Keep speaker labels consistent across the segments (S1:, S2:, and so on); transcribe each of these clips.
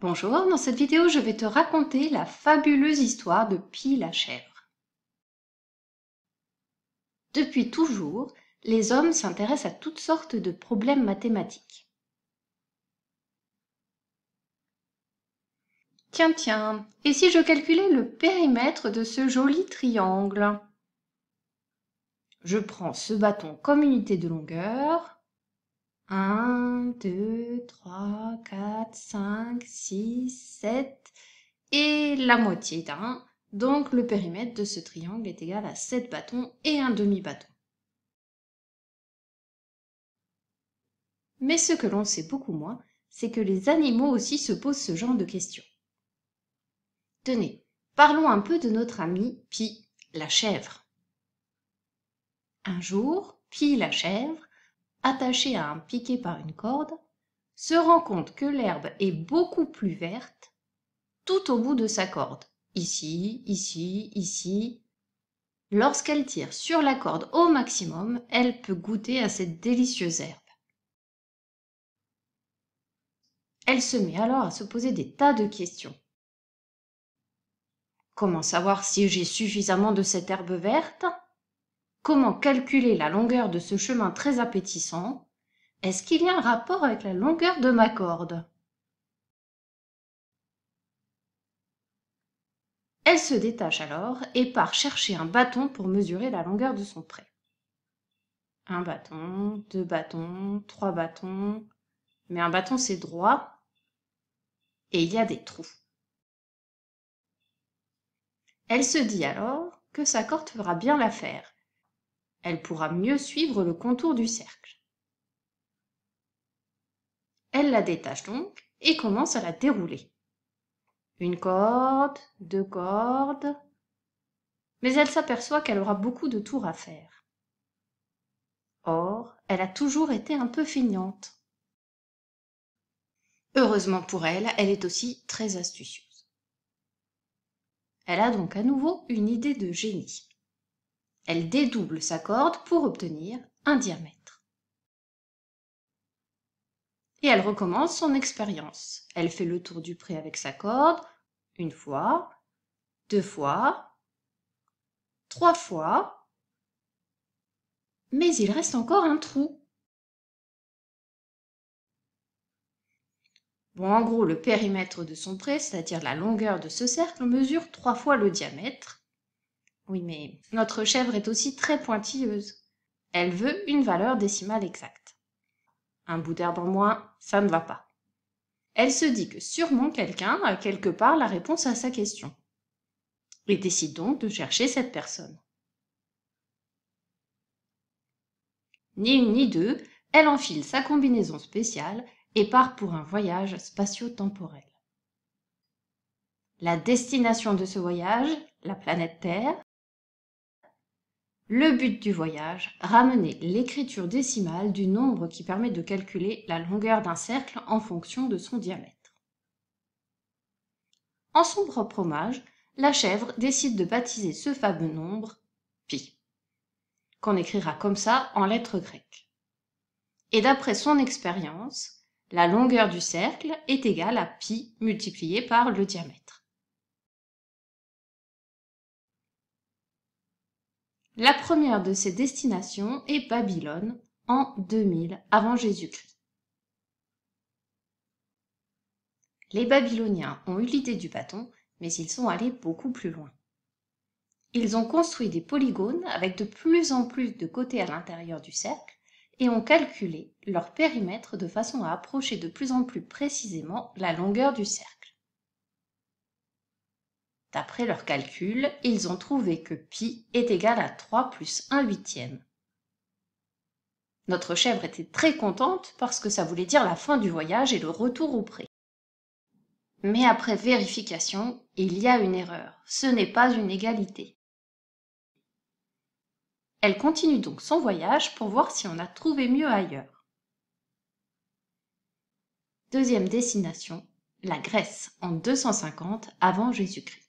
S1: Bonjour, dans cette vidéo je vais te raconter la fabuleuse histoire de Pi la chèvre. Depuis toujours, les hommes s'intéressent à toutes sortes de problèmes mathématiques. Tiens, tiens, et si je calculais le périmètre de ce joli triangle Je prends ce bâton comme unité de longueur, 1, 2, 3, 4, 5, 6, 7 et la moitié d'un. Donc le périmètre de ce triangle est égal à 7 bâtons et un demi-bâton. Mais ce que l'on sait beaucoup moins, c'est que les animaux aussi se posent ce genre de questions. Tenez, parlons un peu de notre ami Pi, la chèvre. Un jour, Pi la chèvre attachée à un piquet par une corde se rend compte que l'herbe est beaucoup plus verte tout au bout de sa corde ici ici ici lorsqu'elle tire sur la corde au maximum elle peut goûter à cette délicieuse herbe elle se met alors à se poser des tas de questions comment savoir si j'ai suffisamment de cette herbe verte Comment calculer la longueur de ce chemin très appétissant Est-ce qu'il y a un rapport avec la longueur de ma corde Elle se détache alors et part chercher un bâton pour mesurer la longueur de son prêt. Un bâton, deux bâtons, trois bâtons, mais un bâton c'est droit et il y a des trous. Elle se dit alors que sa corde fera bien l'affaire elle pourra mieux suivre le contour du cercle elle la détache donc et commence à la dérouler une corde deux cordes mais elle s'aperçoit qu'elle aura beaucoup de tours à faire or elle a toujours été un peu feignante heureusement pour elle elle est aussi très astucieuse elle a donc à nouveau une idée de génie elle dédouble sa corde pour obtenir un diamètre. Et elle recommence son expérience. Elle fait le tour du pré avec sa corde, une fois, deux fois, trois fois, mais il reste encore un trou. Bon, en gros, le périmètre de son pré, c'est-à-dire la longueur de ce cercle, mesure trois fois le diamètre, oui, mais notre chèvre est aussi très pointilleuse. Elle veut une valeur décimale exacte. Un bout d'herbe en moins, ça ne va pas. Elle se dit que sûrement quelqu'un a quelque part la réponse à sa question. Et décide donc de chercher cette personne. Ni une ni deux, elle enfile sa combinaison spéciale et part pour un voyage spatio-temporel. La destination de ce voyage, la planète Terre, le but du voyage, ramener l'écriture décimale du nombre qui permet de calculer la longueur d'un cercle en fonction de son diamètre. En son propre hommage, la chèvre décide de baptiser ce fameux nombre pi, qu'on écrira comme ça en lettres grecques. Et d'après son expérience, la longueur du cercle est égale à pi multiplié par le diamètre. La première de ces destinations est Babylone en 2000 avant Jésus-Christ. Les Babyloniens ont eu l'idée du bâton, mais ils sont allés beaucoup plus loin. Ils ont construit des polygones avec de plus en plus de côtés à l'intérieur du cercle et ont calculé leur périmètre de façon à approcher de plus en plus précisément la longueur du cercle. D'après leurs calculs, ils ont trouvé que pi est égal à 3 plus 1 huitième. Notre chèvre était très contente parce que ça voulait dire la fin du voyage et le retour au pré. Mais après vérification, il y a une erreur. Ce n'est pas une égalité. Elle continue donc son voyage pour voir si on a trouvé mieux ailleurs. Deuxième destination, la Grèce en 250 avant Jésus-Christ.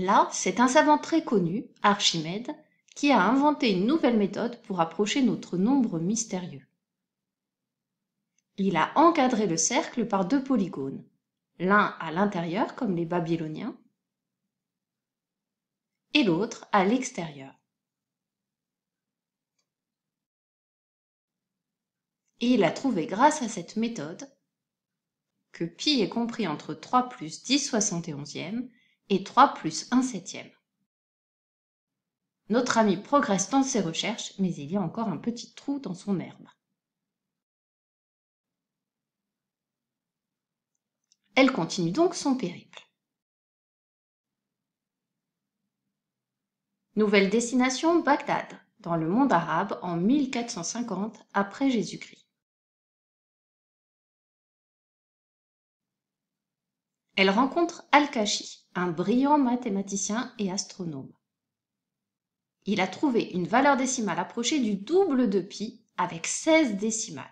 S1: Là, c'est un savant très connu, Archimède, qui a inventé une nouvelle méthode pour approcher notre nombre mystérieux. Il a encadré le cercle par deux polygones, l'un à l'intérieur comme les Babyloniens et l'autre à l'extérieur. Et il a trouvé grâce à cette méthode que pi est compris entre 3 plus 10 71e et 3 plus 1 septième. Notre ami progresse dans ses recherches, mais il y a encore un petit trou dans son herbe. Elle continue donc son périple. Nouvelle destination, Bagdad, dans le monde arabe en 1450 après Jésus-Christ. Elle rencontre Al-Kashi, un brillant mathématicien et astronome. Il a trouvé une valeur décimale approchée du double de pi avec 16 décimales.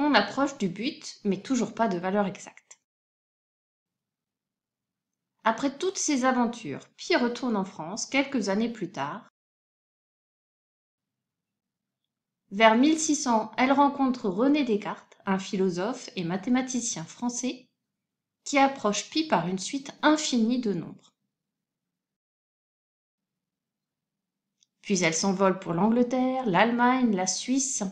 S1: On approche du but, mais toujours pas de valeur exacte. Après toutes ces aventures, Pi retourne en France quelques années plus tard Vers 1600, elle rencontre René Descartes, un philosophe et mathématicien français, qui approche Pi par une suite infinie de nombres. Puis elle s'envole pour l'Angleterre, l'Allemagne, la Suisse,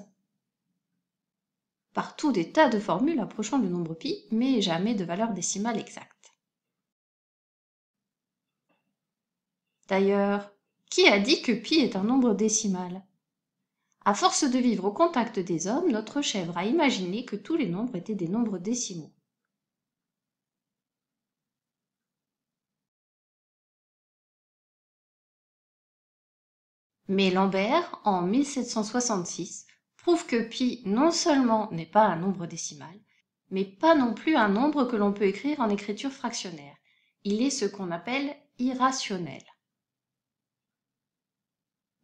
S1: par des tas de formules approchant le nombre pi, mais jamais de valeur décimale exacte. D'ailleurs, qui a dit que pi est un nombre décimal à force de vivre au contact des hommes, notre chèvre a imaginé que tous les nombres étaient des nombres décimaux. Mais Lambert, en 1766, prouve que pi non seulement n'est pas un nombre décimal, mais pas non plus un nombre que l'on peut écrire en écriture fractionnaire. Il est ce qu'on appelle irrationnel.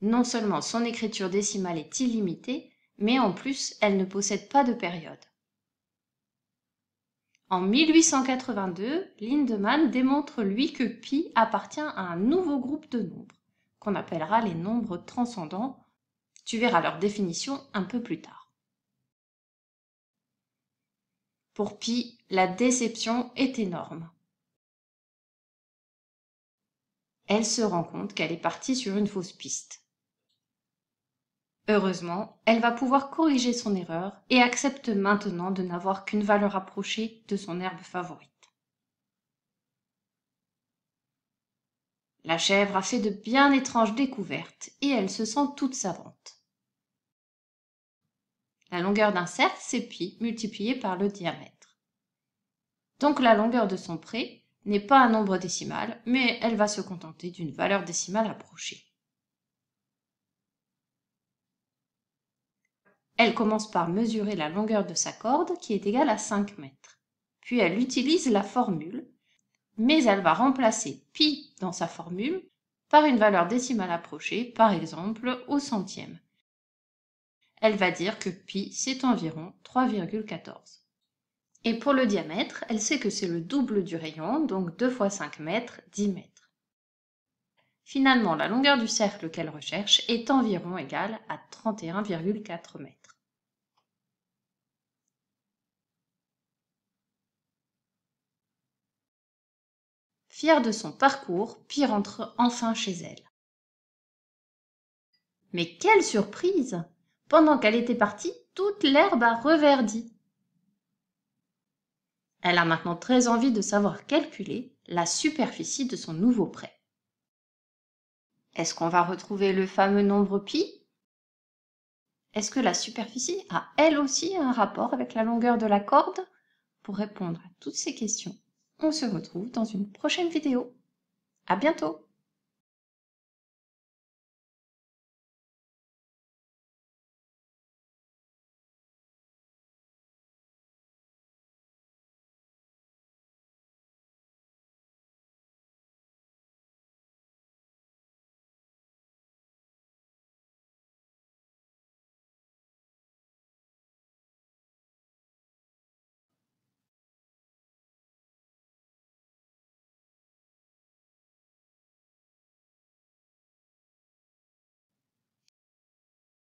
S1: Non seulement son écriture décimale est illimitée, mais en plus elle ne possède pas de période. En 1882, Lindemann démontre lui que pi appartient à un nouveau groupe de nombres, qu'on appellera les nombres transcendants. Tu verras leur définition un peu plus tard. Pour Pi, la déception est énorme. Elle se rend compte qu'elle est partie sur une fausse piste. Heureusement, elle va pouvoir corriger son erreur et accepte maintenant de n'avoir qu'une valeur approchée de son herbe favorite. La chèvre a fait de bien étranges découvertes et elle se sent toute savante. La longueur d'un cercle, c'est pi multiplié par le diamètre. Donc la longueur de son pré n'est pas un nombre décimal, mais elle va se contenter d'une valeur décimale approchée. Elle commence par mesurer la longueur de sa corde, qui est égale à 5 mètres. Puis elle utilise la formule, mais elle va remplacer pi dans sa formule par une valeur décimale approchée, par exemple au centième. Elle va dire que pi, c'est environ 3,14. Et pour le diamètre, elle sait que c'est le double du rayon, donc 2 fois 5 mètres, 10 mètres. Finalement, la longueur du cercle qu'elle recherche est environ égale à 31,4 mètres. de son parcours, puis rentre enfin chez elle. Mais quelle surprise Pendant qu'elle était partie, toute l'herbe a reverdi. Elle a maintenant très envie de savoir calculer la superficie de son nouveau prêt. Est-ce qu'on va retrouver le fameux nombre pi Est-ce que la superficie a elle aussi un rapport avec la longueur de la corde Pour répondre à toutes ces questions, on se retrouve dans une prochaine vidéo. À bientôt